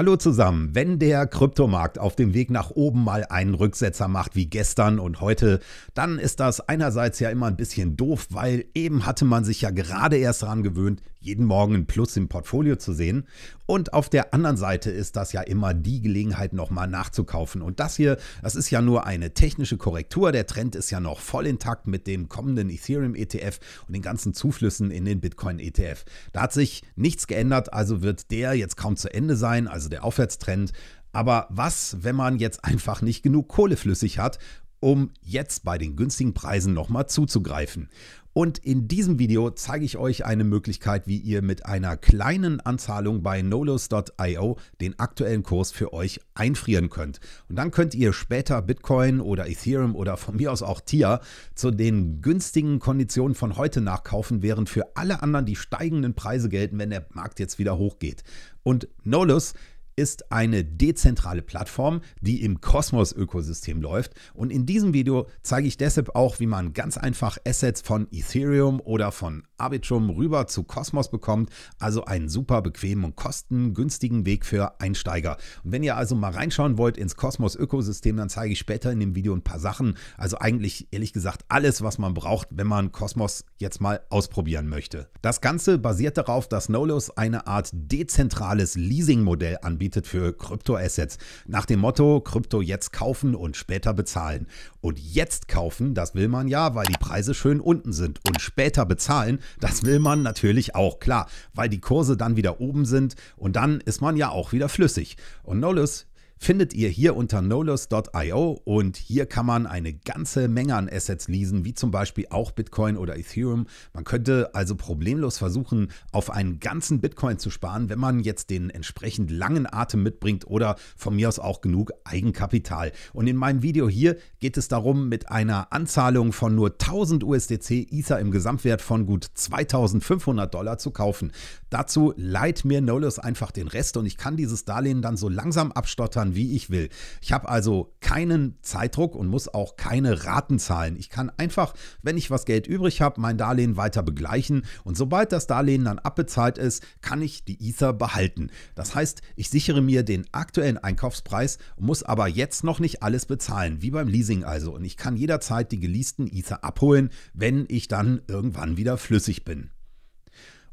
Hallo zusammen. Wenn der Kryptomarkt auf dem Weg nach oben mal einen Rücksetzer macht wie gestern und heute, dann ist das einerseits ja immer ein bisschen doof, weil eben hatte man sich ja gerade erst daran gewöhnt, jeden Morgen ein Plus im Portfolio zu sehen. Und auf der anderen Seite ist das ja immer die Gelegenheit, nochmal nachzukaufen. Und das hier, das ist ja nur eine technische Korrektur. Der Trend ist ja noch voll intakt mit dem kommenden Ethereum-ETF und den ganzen Zuflüssen in den Bitcoin-ETF. Da hat sich nichts geändert, also wird der jetzt kaum zu Ende sein, also der Aufwärtstrend. Aber was, wenn man jetzt einfach nicht genug Kohle flüssig hat, um jetzt bei den günstigen Preisen nochmal zuzugreifen. Und in diesem Video zeige ich euch eine Möglichkeit, wie ihr mit einer kleinen Anzahlung bei nolos.io den aktuellen Kurs für euch einfrieren könnt. Und dann könnt ihr später Bitcoin oder Ethereum oder von mir aus auch TIA zu den günstigen Konditionen von heute nachkaufen, während für alle anderen die steigenden Preise gelten, wenn der Markt jetzt wieder hochgeht. Und Nolos ist eine dezentrale Plattform, die im Cosmos-Ökosystem läuft. Und in diesem Video zeige ich deshalb auch, wie man ganz einfach Assets von Ethereum oder von Arbitrum rüber zu Cosmos bekommt. Also einen super bequemen und kostengünstigen Weg für Einsteiger. Und wenn ihr also mal reinschauen wollt ins Cosmos-Ökosystem, dann zeige ich später in dem Video ein paar Sachen. Also eigentlich ehrlich gesagt alles, was man braucht, wenn man Cosmos jetzt mal ausprobieren möchte. Das Ganze basiert darauf, dass Nolos eine Art dezentrales Leasing-Modell anbietet anbietet für Kryptoassets. Nach dem Motto, Krypto jetzt kaufen und später bezahlen. Und jetzt kaufen, das will man ja, weil die Preise schön unten sind. Und später bezahlen, das will man natürlich auch, klar, weil die Kurse dann wieder oben sind und dann ist man ja auch wieder flüssig. Und Nollis findet ihr hier unter nolos.io und hier kann man eine ganze Menge an Assets leasen, wie zum Beispiel auch Bitcoin oder Ethereum. Man könnte also problemlos versuchen, auf einen ganzen Bitcoin zu sparen, wenn man jetzt den entsprechend langen Atem mitbringt oder von mir aus auch genug Eigenkapital. Und in meinem Video hier geht es darum, mit einer Anzahlung von nur 1000 USDC Ether im Gesamtwert von gut 2500 Dollar zu kaufen. Dazu leiht mir Nolos einfach den Rest und ich kann dieses Darlehen dann so langsam abstottern kann, wie ich will. Ich habe also keinen Zeitdruck und muss auch keine Raten zahlen. Ich kann einfach, wenn ich was Geld übrig habe, mein Darlehen weiter begleichen und sobald das Darlehen dann abbezahlt ist, kann ich die Ether behalten. Das heißt, ich sichere mir den aktuellen Einkaufspreis, muss aber jetzt noch nicht alles bezahlen, wie beim Leasing also. Und ich kann jederzeit die geleasten Ether abholen, wenn ich dann irgendwann wieder flüssig bin.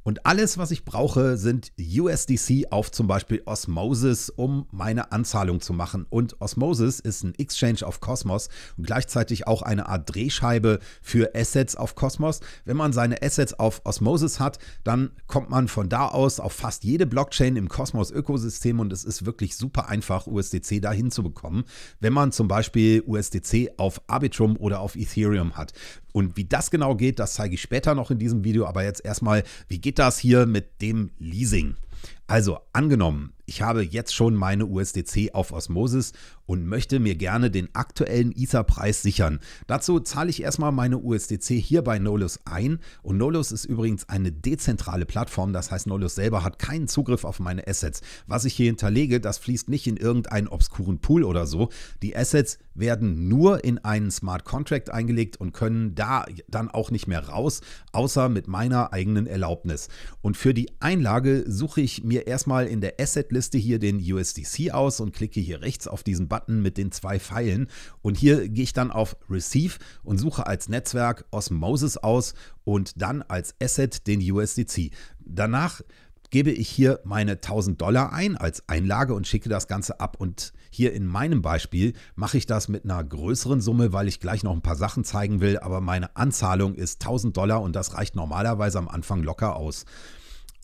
Und alles, was ich brauche, sind USDC auf zum Beispiel Osmosis, um meine Anzahlung zu machen. Und Osmosis ist ein Exchange auf Cosmos und gleichzeitig auch eine Art Drehscheibe für Assets auf Cosmos. Wenn man seine Assets auf Osmosis hat, dann kommt man von da aus auf fast jede Blockchain im Cosmos-Ökosystem und es ist wirklich super einfach, USDC dahin zu bekommen, wenn man zum Beispiel USDC auf Arbitrum oder auf Ethereum hat. Und wie das genau geht, das zeige ich später noch in diesem Video. Aber jetzt erstmal, wie geht das hier mit dem Leasing? Also angenommen, ich habe jetzt schon meine USDC auf Osmosis und möchte mir gerne den aktuellen Ether-Preis sichern. Dazu zahle ich erstmal meine USDC hier bei Nolus ein. Und Nolus ist übrigens eine dezentrale Plattform, das heißt, Nolus selber hat keinen Zugriff auf meine Assets. Was ich hier hinterlege, das fließt nicht in irgendeinen obskuren Pool oder so. Die Assets werden nur in einen Smart Contract eingelegt und können da dann auch nicht mehr raus, außer mit meiner eigenen Erlaubnis. Und für die Einlage suche ich mir mir erstmal in der Asset-Liste hier den USDC aus und klicke hier rechts auf diesen Button mit den zwei Pfeilen. Und hier gehe ich dann auf Receive und suche als Netzwerk Osmosis aus und dann als Asset den USDC. Danach gebe ich hier meine 1000 Dollar ein als Einlage und schicke das Ganze ab. Und hier in meinem Beispiel mache ich das mit einer größeren Summe, weil ich gleich noch ein paar Sachen zeigen will, aber meine Anzahlung ist 1000 Dollar und das reicht normalerweise am Anfang locker aus.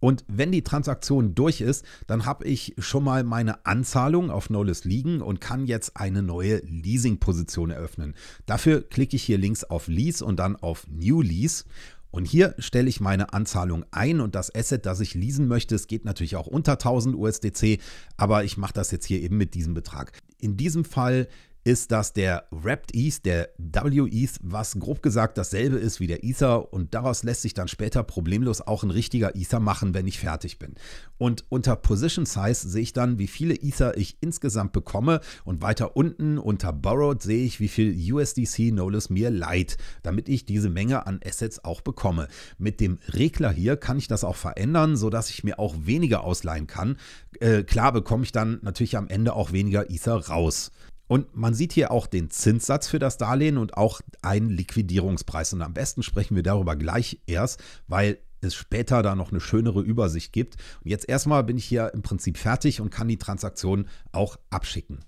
Und wenn die Transaktion durch ist, dann habe ich schon mal meine Anzahlung auf Nollis liegen und kann jetzt eine neue Leasing-Position eröffnen. Dafür klicke ich hier links auf Lease und dann auf New Lease. Und hier stelle ich meine Anzahlung ein und das Asset, das ich leasen möchte, es geht natürlich auch unter 1000 USDC, aber ich mache das jetzt hier eben mit diesem Betrag. In diesem Fall ist das der Wrapped ETH, der WETH, was grob gesagt dasselbe ist wie der Ether und daraus lässt sich dann später problemlos auch ein richtiger Ether machen, wenn ich fertig bin. Und unter Position Size sehe ich dann, wie viele Ether ich insgesamt bekomme und weiter unten unter Borrowed sehe ich, wie viel USDC Nolus mir leiht, damit ich diese Menge an Assets auch bekomme. Mit dem Regler hier kann ich das auch verändern, sodass ich mir auch weniger ausleihen kann. Äh, klar bekomme ich dann natürlich am Ende auch weniger Ether raus. Und man sieht hier auch den Zinssatz für das Darlehen und auch einen Liquidierungspreis. Und am besten sprechen wir darüber gleich erst, weil es später da noch eine schönere Übersicht gibt. Und jetzt erstmal bin ich hier im Prinzip fertig und kann die Transaktion auch abschicken.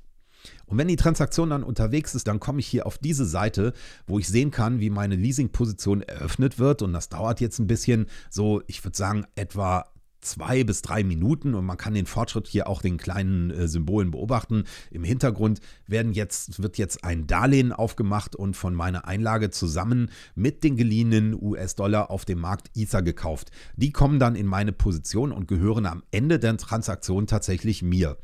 Und wenn die Transaktion dann unterwegs ist, dann komme ich hier auf diese Seite, wo ich sehen kann, wie meine Leasingposition eröffnet wird. Und das dauert jetzt ein bisschen, so ich würde sagen, etwa zwei bis drei Minuten und man kann den Fortschritt hier auch den kleinen äh, Symbolen beobachten. Im Hintergrund werden jetzt, wird jetzt ein Darlehen aufgemacht und von meiner Einlage zusammen mit den geliehenen US-Dollar auf dem Markt Ether gekauft. Die kommen dann in meine Position und gehören am Ende der Transaktion tatsächlich mir.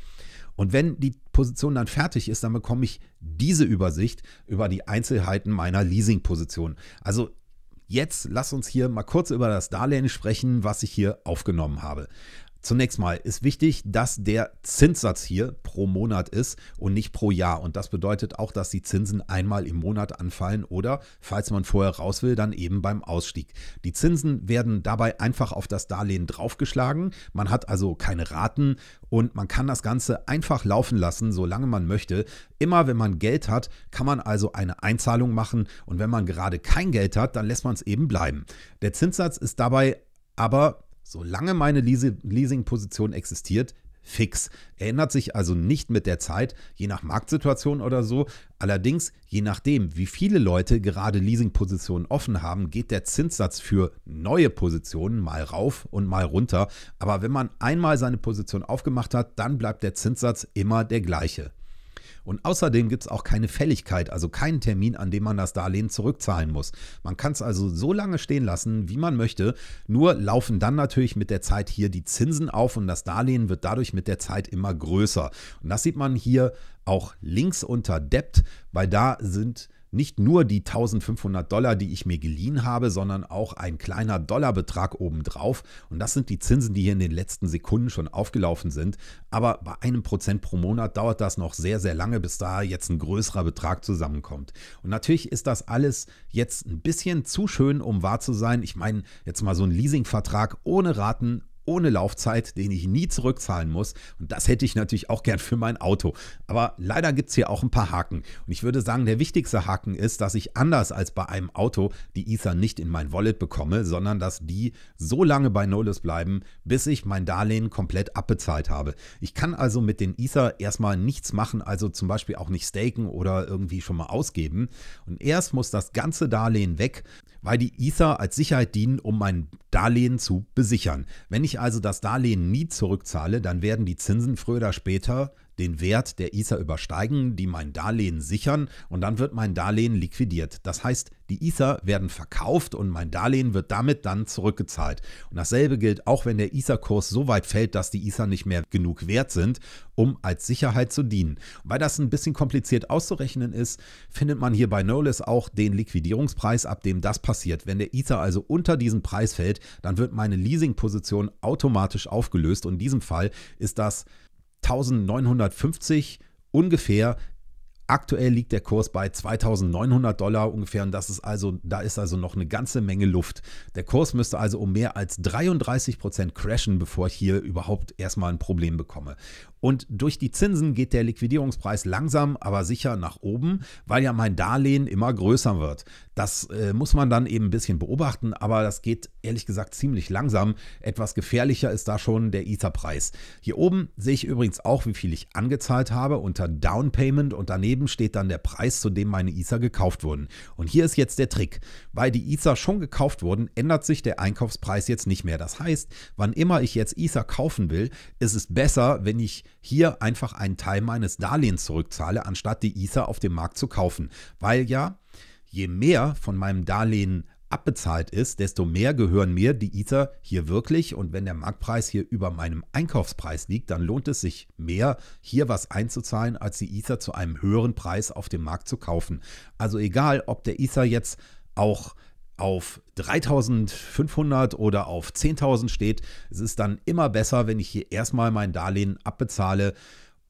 Und wenn die Position dann fertig ist, dann bekomme ich diese Übersicht über die Einzelheiten meiner Leasing-Position. Also Jetzt lass uns hier mal kurz über das Darlehen sprechen, was ich hier aufgenommen habe. Zunächst mal ist wichtig, dass der Zinssatz hier pro Monat ist und nicht pro Jahr. Und das bedeutet auch, dass die Zinsen einmal im Monat anfallen oder, falls man vorher raus will, dann eben beim Ausstieg. Die Zinsen werden dabei einfach auf das Darlehen draufgeschlagen. Man hat also keine Raten und man kann das Ganze einfach laufen lassen, solange man möchte. Immer wenn man Geld hat, kann man also eine Einzahlung machen. Und wenn man gerade kein Geld hat, dann lässt man es eben bleiben. Der Zinssatz ist dabei aber Solange meine Leasing-Position existiert, fix. Ändert sich also nicht mit der Zeit, je nach Marktsituation oder so. Allerdings, je nachdem, wie viele Leute gerade Leasing-Positionen offen haben, geht der Zinssatz für neue Positionen mal rauf und mal runter. Aber wenn man einmal seine Position aufgemacht hat, dann bleibt der Zinssatz immer der gleiche. Und außerdem gibt es auch keine Fälligkeit, also keinen Termin, an dem man das Darlehen zurückzahlen muss. Man kann es also so lange stehen lassen, wie man möchte, nur laufen dann natürlich mit der Zeit hier die Zinsen auf und das Darlehen wird dadurch mit der Zeit immer größer. Und das sieht man hier auch links unter Debt, weil da sind nicht nur die 1500 Dollar, die ich mir geliehen habe, sondern auch ein kleiner Dollarbetrag obendrauf. Und das sind die Zinsen, die hier in den letzten Sekunden schon aufgelaufen sind. Aber bei einem Prozent pro Monat dauert das noch sehr, sehr lange, bis da jetzt ein größerer Betrag zusammenkommt. Und natürlich ist das alles jetzt ein bisschen zu schön, um wahr zu sein. Ich meine, jetzt mal so ein Leasingvertrag ohne Raten, ohne Laufzeit, den ich nie zurückzahlen muss. Und das hätte ich natürlich auch gern für mein Auto. Aber leider gibt es hier auch ein paar Haken. Und ich würde sagen, der wichtigste Haken ist, dass ich anders als bei einem Auto die Ether nicht in mein Wallet bekomme, sondern dass die so lange bei Nolus bleiben, bis ich mein Darlehen komplett abbezahlt habe. Ich kann also mit den Ether erstmal nichts machen, also zum Beispiel auch nicht staken oder irgendwie schon mal ausgeben. Und erst muss das ganze Darlehen weg, weil die Ether als Sicherheit dienen, um mein Darlehen zu besichern. Wenn ich also das Darlehen nie zurückzahle, dann werden die Zinsen früher oder später den Wert der Ether übersteigen, die mein Darlehen sichern und dann wird mein Darlehen liquidiert. Das heißt, die Ether werden verkauft und mein Darlehen wird damit dann zurückgezahlt. Und dasselbe gilt auch, wenn der Ether-Kurs so weit fällt, dass die Ether nicht mehr genug wert sind, um als Sicherheit zu dienen. Und weil das ein bisschen kompliziert auszurechnen ist, findet man hier bei Nolis auch den Liquidierungspreis, ab dem das passiert. Wenn der Ether also unter diesen Preis fällt, dann wird meine Leasing-Position automatisch aufgelöst. Und in diesem Fall ist das 1950 ungefähr. Aktuell liegt der Kurs bei 2900 Dollar ungefähr und das ist also, da ist also noch eine ganze Menge Luft. Der Kurs müsste also um mehr als 33 Prozent crashen, bevor ich hier überhaupt erstmal ein Problem bekomme. Und durch die Zinsen geht der Liquidierungspreis langsam, aber sicher nach oben, weil ja mein Darlehen immer größer wird. Das äh, muss man dann eben ein bisschen beobachten, aber das geht ehrlich gesagt ziemlich langsam. Etwas gefährlicher ist da schon der Ether-Preis. Hier oben sehe ich übrigens auch, wie viel ich angezahlt habe unter Downpayment und daneben steht dann der Preis, zu dem meine Ether gekauft wurden. Und hier ist jetzt der Trick. Weil die Ether schon gekauft wurden, ändert sich der Einkaufspreis jetzt nicht mehr. Das heißt, wann immer ich jetzt Ether kaufen will, ist es besser, wenn ich hier einfach einen Teil meines Darlehens zurückzahle, anstatt die Ether auf dem Markt zu kaufen. Weil ja, je mehr von meinem Darlehen abbezahlt ist, desto mehr gehören mir die Ether hier wirklich. Und wenn der Marktpreis hier über meinem Einkaufspreis liegt, dann lohnt es sich mehr, hier was einzuzahlen, als die Ether zu einem höheren Preis auf dem Markt zu kaufen. Also egal, ob der Ether jetzt auch auf 3500 oder auf 10.000 steht. Es ist dann immer besser, wenn ich hier erstmal mein Darlehen abbezahle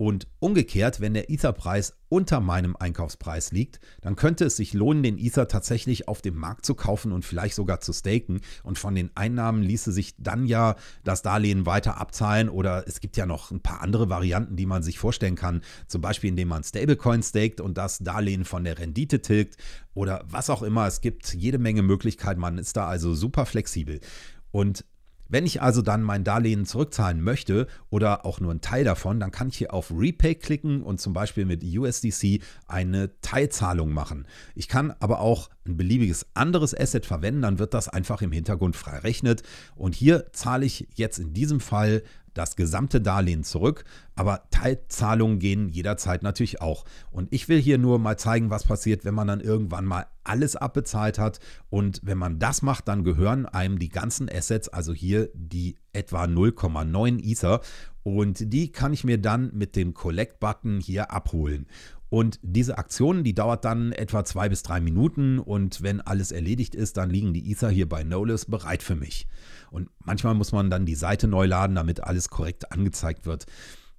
und umgekehrt, wenn der Ether-Preis unter meinem Einkaufspreis liegt, dann könnte es sich lohnen, den Ether tatsächlich auf dem Markt zu kaufen und vielleicht sogar zu staken. Und von den Einnahmen ließe sich dann ja das Darlehen weiter abzahlen oder es gibt ja noch ein paar andere Varianten, die man sich vorstellen kann. Zum Beispiel, indem man Stablecoin staked und das Darlehen von der Rendite tilgt oder was auch immer. Es gibt jede Menge Möglichkeiten. Man ist da also super flexibel. Und wenn ich also dann mein Darlehen zurückzahlen möchte oder auch nur einen Teil davon, dann kann ich hier auf Repay klicken und zum Beispiel mit USDC eine Teilzahlung machen. Ich kann aber auch ein beliebiges anderes Asset verwenden, dann wird das einfach im Hintergrund frei rechnet. Und hier zahle ich jetzt in diesem Fall das gesamte Darlehen zurück, aber Teilzahlungen gehen jederzeit natürlich auch. Und ich will hier nur mal zeigen, was passiert, wenn man dann irgendwann mal alles abbezahlt hat. Und wenn man das macht, dann gehören einem die ganzen Assets, also hier die etwa 0,9 Ether. Und die kann ich mir dann mit dem Collect-Button hier abholen. Und diese Aktion, die dauert dann etwa zwei bis drei Minuten und wenn alles erledigt ist, dann liegen die Ether hier bei Nolus bereit für mich. Und manchmal muss man dann die Seite neu laden, damit alles korrekt angezeigt wird.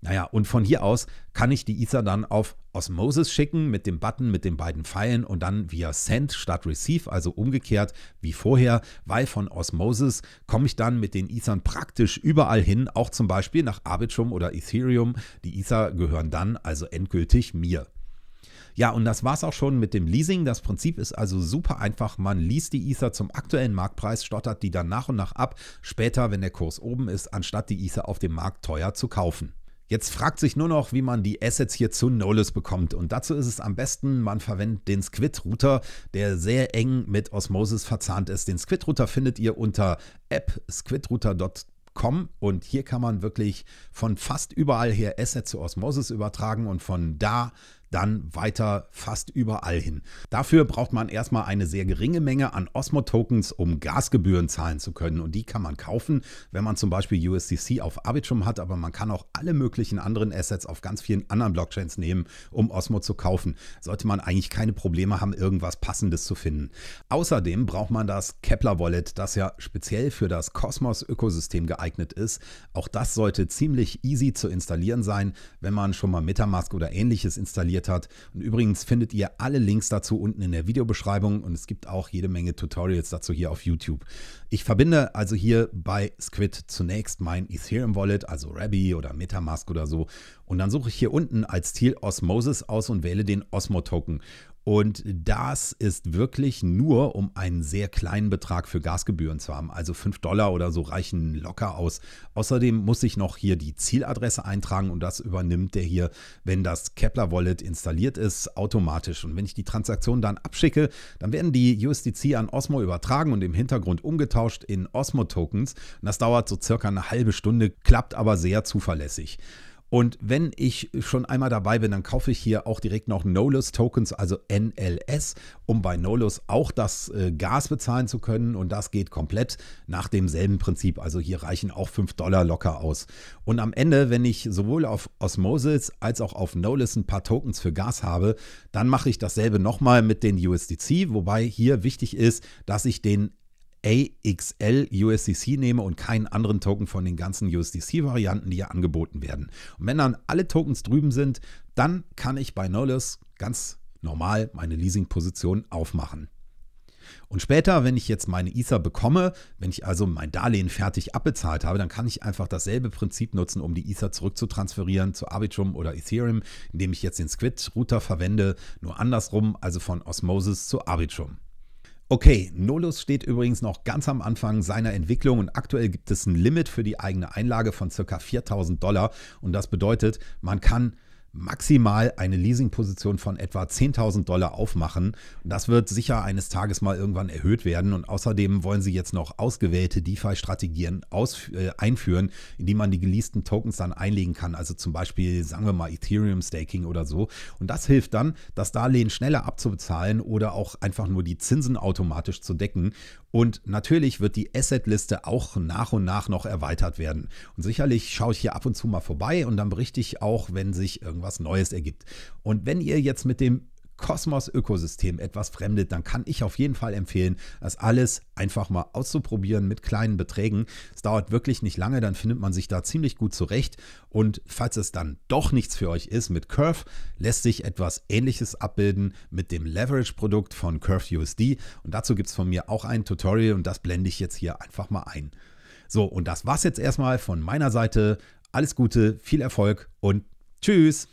Naja, und von hier aus kann ich die Ether dann auf Osmosis schicken mit dem Button, mit den beiden Pfeilen und dann via Send statt Receive, also umgekehrt wie vorher, weil von Osmosis komme ich dann mit den Ethern praktisch überall hin, auch zum Beispiel nach Arbitrum oder Ethereum. Die Ether gehören dann also endgültig mir. Ja, und das war es auch schon mit dem Leasing. Das Prinzip ist also super einfach. Man liest die Ether zum aktuellen Marktpreis, stottert die dann nach und nach ab, später, wenn der Kurs oben ist, anstatt die Ether auf dem Markt teuer zu kaufen. Jetzt fragt sich nur noch, wie man die Assets hier zu Nolus bekommt. Und dazu ist es am besten, man verwendet den Squid-Router, der sehr eng mit Osmosis verzahnt ist. Den Squid-Router findet ihr unter app.squidrouter.com und hier kann man wirklich von fast überall her Assets zu Osmosis übertragen und von da dann weiter fast überall hin. Dafür braucht man erstmal eine sehr geringe Menge an Osmo-Tokens, um Gasgebühren zahlen zu können. Und die kann man kaufen, wenn man zum Beispiel USDC auf Arbitrum hat, aber man kann auch alle möglichen anderen Assets auf ganz vielen anderen Blockchains nehmen, um Osmo zu kaufen. Sollte man eigentlich keine Probleme haben, irgendwas Passendes zu finden. Außerdem braucht man das Kepler Wallet, das ja speziell für das Cosmos-Ökosystem geeignet ist. Auch das sollte ziemlich easy zu installieren sein, wenn man schon mal Metamask oder ähnliches installiert inspiriert hat. Und übrigens findet ihr alle Links dazu unten in der Videobeschreibung und es gibt auch jede Menge Tutorials dazu hier auf YouTube. Ich verbinde also hier bei Squid zunächst mein Ethereum Wallet, also Rabbi oder Metamask oder so. Und dann suche ich hier unten als Ziel Osmosis aus und wähle den Osmo Token. Und das ist wirklich nur um einen sehr kleinen Betrag für Gasgebühren zu haben. Also 5 Dollar oder so reichen locker aus. Außerdem muss ich noch hier die Zieladresse eintragen und das übernimmt der hier, wenn das Kepler Wallet installiert ist, automatisch. Und wenn ich die Transaktion dann abschicke, dann werden die USDC an Osmo übertragen und im Hintergrund umgetauscht in Osmo Tokens. Und das dauert so circa eine halbe Stunde, klappt aber sehr zuverlässig. Und wenn ich schon einmal dabei bin, dann kaufe ich hier auch direkt noch NOLUS Tokens, also NLS, um bei NOLUS auch das äh, Gas bezahlen zu können. Und das geht komplett nach demselben Prinzip. Also hier reichen auch 5 Dollar locker aus. Und am Ende, wenn ich sowohl auf Osmosis als auch auf NOLUS ein paar Tokens für Gas habe, dann mache ich dasselbe nochmal mit den USDC, wobei hier wichtig ist, dass ich den AXL USDC nehme und keinen anderen Token von den ganzen USDC-Varianten, die ja angeboten werden. Und wenn dann alle Tokens drüben sind, dann kann ich bei Nolus ganz normal meine Leasing-Position aufmachen. Und später, wenn ich jetzt meine Ether bekomme, wenn ich also mein Darlehen fertig abbezahlt habe, dann kann ich einfach dasselbe Prinzip nutzen, um die Ether zurückzutransferieren zu Arbitrum oder Ethereum, indem ich jetzt den Squid-Router verwende, nur andersrum, also von Osmosis zu Arbitrum. Okay, Nolus steht übrigens noch ganz am Anfang seiner Entwicklung und aktuell gibt es ein Limit für die eigene Einlage von ca. 4000 Dollar und das bedeutet, man kann maximal eine Leasingposition von etwa 10.000 Dollar aufmachen. Das wird sicher eines Tages mal irgendwann erhöht werden. Und außerdem wollen sie jetzt noch ausgewählte DeFi-Strategien äh, einführen, die man die geleasten Tokens dann einlegen kann. Also zum Beispiel, sagen wir mal, Ethereum-Staking oder so. Und das hilft dann, das Darlehen schneller abzubezahlen oder auch einfach nur die Zinsen automatisch zu decken. Und natürlich wird die Asset-Liste auch nach und nach noch erweitert werden. Und sicherlich schaue ich hier ab und zu mal vorbei und dann berichte ich auch, wenn sich irgendwie irgendwas Neues ergibt. Und wenn ihr jetzt mit dem Kosmos-Ökosystem etwas fremdet, dann kann ich auf jeden Fall empfehlen, das alles einfach mal auszuprobieren mit kleinen Beträgen. Es dauert wirklich nicht lange, dann findet man sich da ziemlich gut zurecht. Und falls es dann doch nichts für euch ist, mit Curve lässt sich etwas Ähnliches abbilden mit dem Leverage-Produkt von Curve USD. Und dazu gibt es von mir auch ein Tutorial und das blende ich jetzt hier einfach mal ein. So, und das war's jetzt erstmal von meiner Seite. Alles Gute, viel Erfolg und Tschüss.